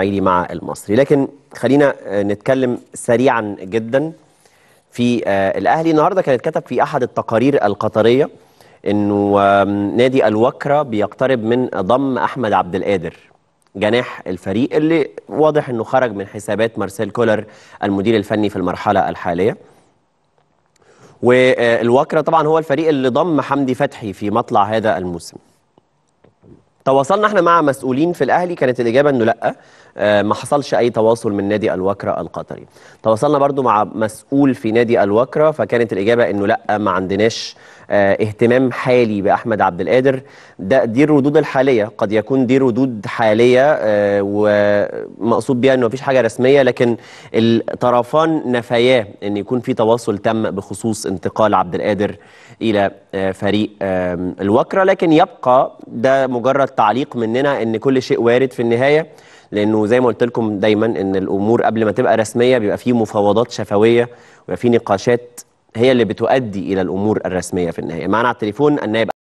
الاسماعيلي مع المصري لكن خلينا آه، نتكلم سريعا جدا في آه، الاهلي النهارده كان اتكتب في احد التقارير القطريه انه نادي الوكره بيقترب من ضم احمد عبد القادر جناح الفريق اللي واضح انه خرج من حسابات مارسيل كولر المدير الفني في المرحله الحاليه والوكره طبعا هو الفريق اللي ضم حمدي فتحي في مطلع هذا الموسم تواصلنا احنا مع مسؤولين في الاهلي كانت الاجابه انه لا آه، ما حصلش اي تواصل من نادي الوكره القطري تواصلنا برضو مع مسؤول في نادي الوكره فكانت الاجابه انه لا ما عندناش آه، اهتمام حالي باحمد عبد القادر ده دي الردود الحاليه قد يكون دي ردود حاليه آه، ومقصود بيها انه مفيش حاجه رسميه لكن الطرفان نفياه ان يكون في تواصل تم بخصوص انتقال عبد القادر الى فريق الوكرة لكن يبقى ده مجرد تعليق مننا ان كل شيء وارد في النهاية لانه زي ما قلت لكم دايما ان الامور قبل ما تبقى رسمية بيبقى فيه مفاوضات شفوية وفي نقاشات هي اللي بتؤدي الى الامور الرسمية في النهاية معنا على التليفون النائب